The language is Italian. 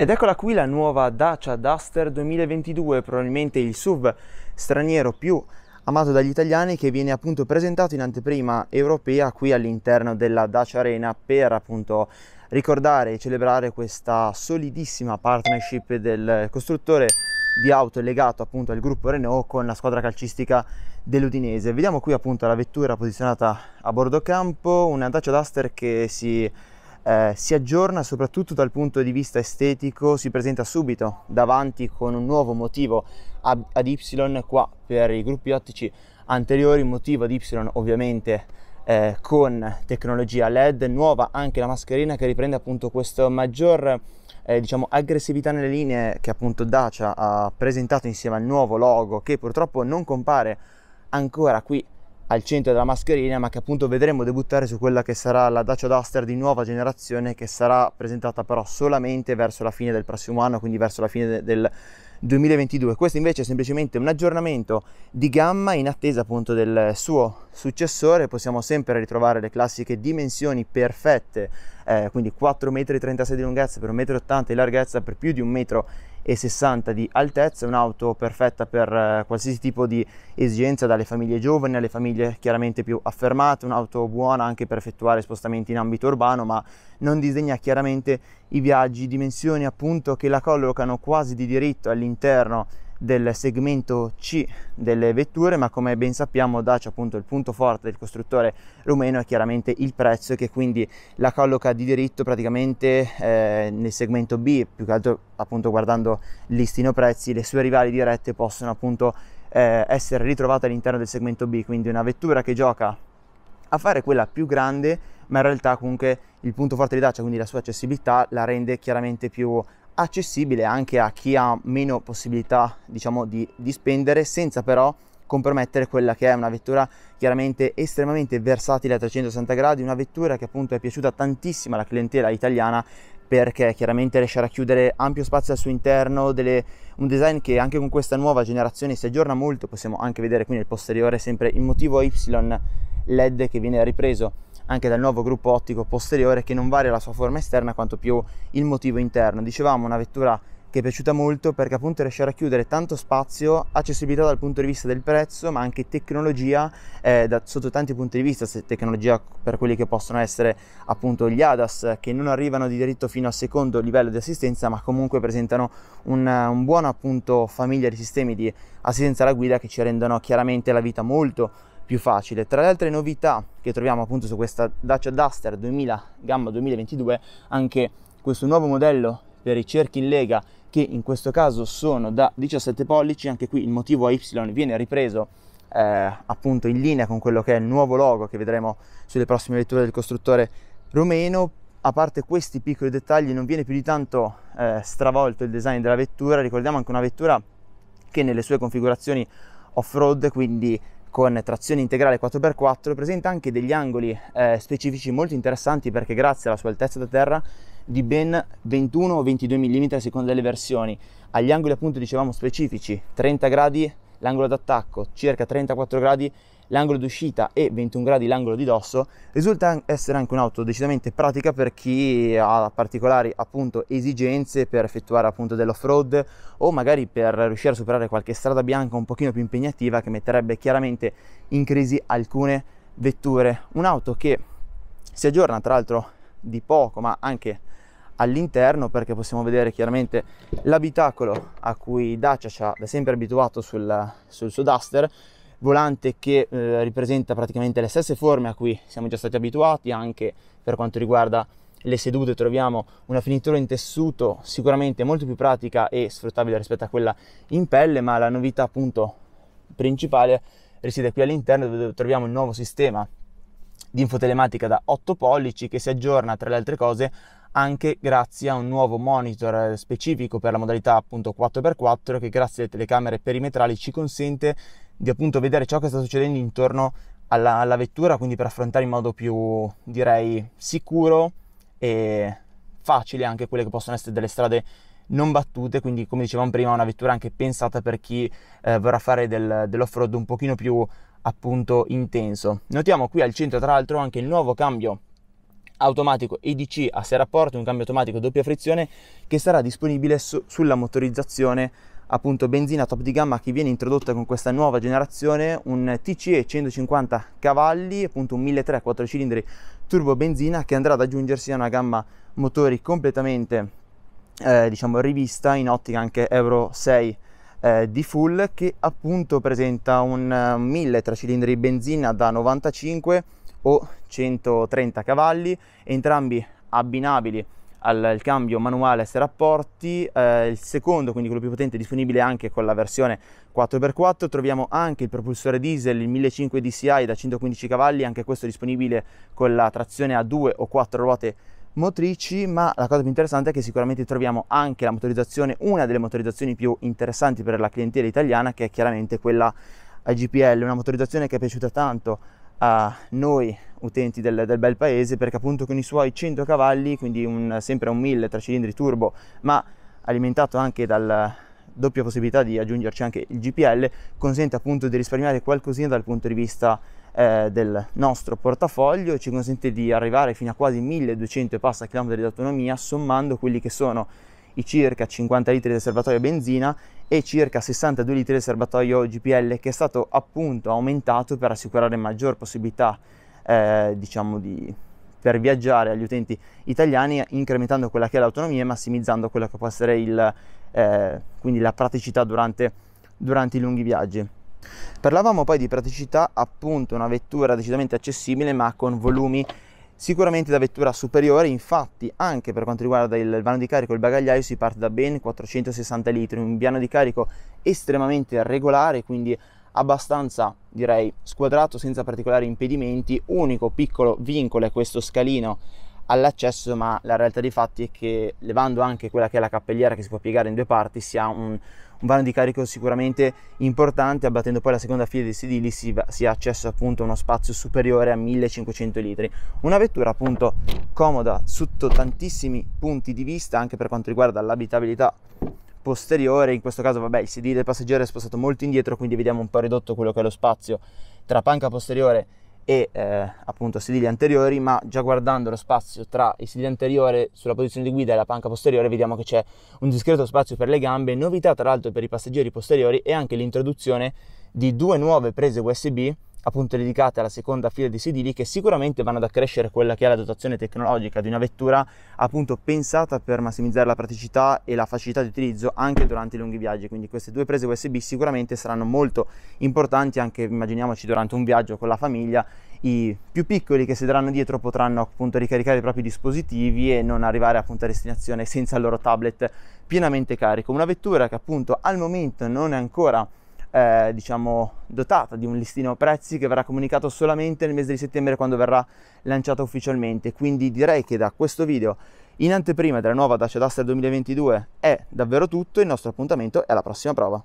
Ed eccola qui la nuova Dacia Duster 2022, probabilmente il SUV straniero più amato dagli italiani che viene appunto presentato in anteprima europea qui all'interno della Dacia Arena per appunto ricordare e celebrare questa solidissima partnership del costruttore di auto legato appunto al gruppo Renault con la squadra calcistica dell'Udinese. Vediamo qui appunto la vettura posizionata a bordo campo, una Dacia Duster che si eh, si aggiorna soprattutto dal punto di vista estetico, si presenta subito davanti con un nuovo motivo ad, ad Y qua per i gruppi ottici anteriori, motivo ad Y ovviamente eh, con tecnologia LED, nuova anche la mascherina che riprende appunto questo maggior eh, diciamo aggressività nelle linee che appunto Dacia ha presentato insieme al nuovo logo che purtroppo non compare ancora qui al centro della mascherina ma che appunto vedremo debuttare su quella che sarà la Dacia Duster di nuova generazione che sarà presentata però solamente verso la fine del prossimo anno quindi verso la fine del 2022 questo invece è semplicemente un aggiornamento di gamma in attesa appunto del suo successore possiamo sempre ritrovare le classiche dimensioni perfette eh, quindi 4,36 m di lunghezza per 1,80 m di larghezza per più di 1,30 m 1,60 di altezza, è un'auto perfetta per eh, qualsiasi tipo di esigenza, dalle famiglie giovani alle famiglie chiaramente più affermate, un'auto buona anche per effettuare spostamenti in ambito urbano, ma non disegna chiaramente i viaggi, dimensioni appunto che la collocano quasi di diritto all'interno del segmento C delle vetture, ma come ben sappiamo Dacia appunto il punto forte del costruttore rumeno è chiaramente il prezzo che quindi la colloca di diritto praticamente eh, nel segmento B, più che altro appunto guardando listino prezzi, le sue rivali dirette possono appunto eh, essere ritrovate all'interno del segmento B, quindi una vettura che gioca a fare quella più grande, ma in realtà comunque il punto forte di Dacia, quindi la sua accessibilità, la rende chiaramente più accessibile anche a chi ha meno possibilità diciamo di, di spendere senza però compromettere quella che è una vettura chiaramente estremamente versatile a 360 gradi, una vettura che appunto è piaciuta tantissimo alla clientela italiana perché chiaramente riesce a racchiudere ampio spazio al suo interno, delle, un design che anche con questa nuova generazione si aggiorna molto, possiamo anche vedere qui nel posteriore sempre il motivo Y LED che viene ripreso anche dal nuovo gruppo ottico posteriore che non varia la sua forma esterna quanto più il motivo interno. Dicevamo una vettura che è piaciuta molto perché appunto riesce a racchiudere tanto spazio, accessibilità dal punto di vista del prezzo, ma anche tecnologia eh, da, sotto tanti punti di vista, se tecnologia per quelli che possono essere appunto gli ADAS che non arrivano di diritto fino al secondo livello di assistenza, ma comunque presentano un, un buono appunto famiglia di sistemi di assistenza alla guida che ci rendono chiaramente la vita molto più facile. Tra le altre novità che troviamo appunto su questa Dacia Duster 2000 gamma 2022 anche questo nuovo modello per i cerchi in lega che in questo caso sono da 17 pollici, anche qui il motivo AY viene ripreso eh, appunto in linea con quello che è il nuovo logo che vedremo sulle prossime letture del costruttore rumeno, a parte questi piccoli dettagli non viene più di tanto eh, stravolto il design della vettura, ricordiamo anche una vettura che nelle sue configurazioni off-road, quindi con trazione integrale 4x4 presenta anche degli angoli eh, specifici molto interessanti perché grazie alla sua altezza da terra di ben 21 o 22 mm a seconda delle versioni agli angoli appunto dicevamo specifici 30 gradi l'angolo d'attacco circa 34 gradi l'angolo d'uscita e 21 gradi l'angolo di dosso, risulta essere anche un'auto decisamente pratica per chi ha particolari appunto esigenze per effettuare appunto dell'off-road o magari per riuscire a superare qualche strada bianca un pochino più impegnativa che metterebbe chiaramente in crisi alcune vetture. Un'auto che si aggiorna tra l'altro di poco ma anche all'interno perché possiamo vedere chiaramente l'abitacolo a cui Dacia ci ha da sempre abituato sul, sul suo Duster volante che eh, ripresenta praticamente le stesse forme a cui siamo già stati abituati, anche per quanto riguarda le sedute troviamo una finitura in tessuto sicuramente molto più pratica e sfruttabile rispetto a quella in pelle, ma la novità appunto principale risiede qui all'interno dove troviamo il nuovo sistema di infotelematica da 8 pollici che si aggiorna tra le altre cose anche grazie a un nuovo monitor specifico per la modalità appunto 4x4 che grazie alle telecamere perimetrali ci consente di appunto vedere ciò che sta succedendo intorno alla, alla vettura, quindi per affrontare in modo più, direi, sicuro e facile anche quelle che possono essere delle strade non battute, quindi come dicevamo prima una vettura anche pensata per chi eh, vorrà fare del, dell'off-road un pochino più appunto intenso. Notiamo qui al centro tra l'altro anche il nuovo cambio automatico EDC a 6 rapporti, un cambio automatico a doppia frizione che sarà disponibile su- sulla motorizzazione appunto benzina top di gamma che viene introdotta con questa nuova generazione, un TCE 150 cavalli, appunto un 1300 4 cilindri turbo benzina che andrà ad aggiungersi a una gamma motori completamente eh, diciamo rivista in ottica anche Euro 6 eh, di full che appunto presenta un 1300 eh, cilindri benzina da 95 o 130 cavalli, entrambi abbinabili al, il cambio manuale a 6 rapporti, eh, il secondo, quindi quello più potente, è disponibile anche con la versione 4x4, troviamo anche il propulsore diesel, il 1500 DCI da 115 cavalli, anche questo è disponibile con la trazione a 2 o 4 ruote motrici, ma la cosa più interessante è che sicuramente troviamo anche la motorizzazione, una delle motorizzazioni più interessanti per la clientela italiana, che è chiaramente quella a GPL, una motorizzazione che è piaciuta tanto a noi utenti del, del, bel paese perché appunto con i suoi 100 cavalli, quindi un, sempre un 1000 tra cilindri turbo, ma alimentato anche dalla doppia possibilità di aggiungerci anche il GPL, consente appunto di risparmiare qualcosina dal punto di vista eh, del nostro portafoglio ci consente di arrivare fino a quasi 1200 passa chilometri di autonomia sommando quelli che sono i circa 50 litri del serbatoio benzina e circa 62 litri del serbatoio GPL che è stato appunto aumentato per assicurare maggior possibilità eh, diciamo di, per viaggiare agli utenti italiani incrementando quella che è l'autonomia e massimizzando quella che può essere il, eh, quindi la praticità durante, durante i lunghi viaggi. Parlavamo poi di praticità, appunto una vettura decisamente accessibile ma con volumi Sicuramente da vettura superiore, infatti anche per quanto riguarda il vano di carico e il bagagliaio si parte da ben 460 litri, un piano di carico estremamente regolare, quindi abbastanza direi squadrato senza particolari impedimenti, unico piccolo vincolo è questo scalino all'accesso, ma la realtà dei fatti è che levando anche quella che è la cappelliera che si può piegare in due parti, si ha un, un vano di carico sicuramente importante, abbattendo poi la seconda fila dei sedili si, si ha accesso appunto a uno spazio superiore a 1500 litri. Una vettura appunto comoda sotto tantissimi punti di vista, anche per quanto riguarda l'abitabilità posteriore, in questo caso vabbè il sedile del passeggero è spostato molto indietro, quindi vediamo un po' ridotto quello che è lo spazio tra panca posteriore e eh, appunto sedili anteriori, ma già guardando lo spazio tra il sedile anteriore sulla posizione di guida e la panca posteriore vediamo che c'è un discreto spazio per le gambe, novità tra l'altro per i passeggeri posteriori e anche l'introduzione di due nuove prese USB appunto dedicate alla seconda fila di sedili che sicuramente vanno ad accrescere quella che è la dotazione tecnologica di una vettura appunto pensata per massimizzare la praticità e la facilità di utilizzo anche durante i lunghi viaggi quindi queste due prese USB sicuramente saranno molto importanti anche immaginiamoci durante un viaggio con la famiglia i più piccoli che sederanno dietro potranno appunto ricaricare i propri dispositivi e non arrivare appunto a destinazione senza il loro tablet pienamente carico una vettura che appunto al momento non è ancora eh, diciamo, dotata di un listino prezzi che verrà comunicato solamente nel mese di settembre quando verrà lanciata ufficialmente. Quindi direi che da questo video in anteprima della nuova Dacia Duster 2022 è davvero tutto, il nostro appuntamento è alla prossima prova.